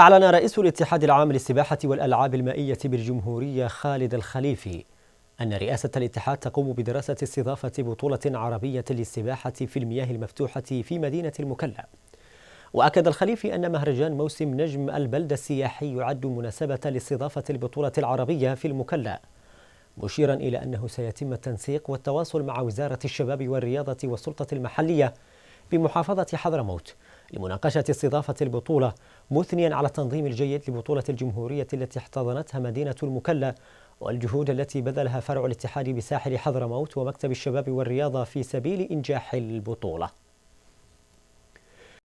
أعلن رئيس الاتحاد العام للسباحة والألعاب المائية بالجمهورية خالد الخليفي أن رئاسة الاتحاد تقوم بدراسة استضافة بطولة عربية للسباحة في المياه المفتوحة في مدينة المكلا وأكد الخليفي أن مهرجان موسم نجم البلدة السياحي يعد مناسبة لاستضافة البطولة العربية في المكلا مشيرا إلى أنه سيتم التنسيق والتواصل مع وزارة الشباب والرياضة والسلطة المحلية بمحافظة حضرموت لمناقشة استضافة البطولة مثنيا على التنظيم الجيد لبطولة الجمهورية التي احتضنتها مدينة المكلا والجهود التي بذلها فرع الاتحاد بساحل حضرموت ومكتب الشباب والرياضة في سبيل إنجاح البطولة